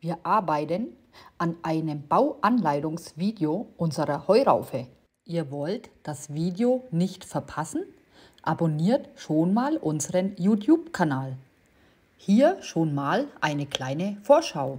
Wir arbeiten an einem Bauanleitungsvideo unserer Heuraufe. Ihr wollt das Video nicht verpassen? Abonniert schon mal unseren YouTube-Kanal. Hier schon mal eine kleine Vorschau.